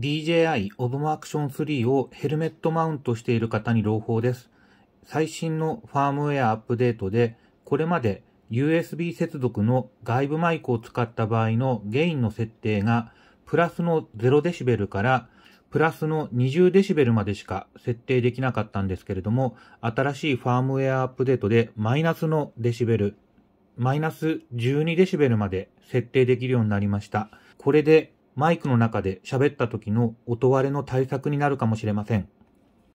DJI o ブマ m Action 3をヘルメットマウントしている方に朗報です。最新のファームウェアアップデートで、これまで USB 接続の外部マイクを使った場合のゲインの設定が、プラスの 0dB からプラスの 20dB までしか設定できなかったんですけれども、新しいファームウェアアップデートでマイナスのデシベル、マイナス 12dB まで設定できるようになりました。これでマイクの中で喋った時の音割れの対策になるかもしれません。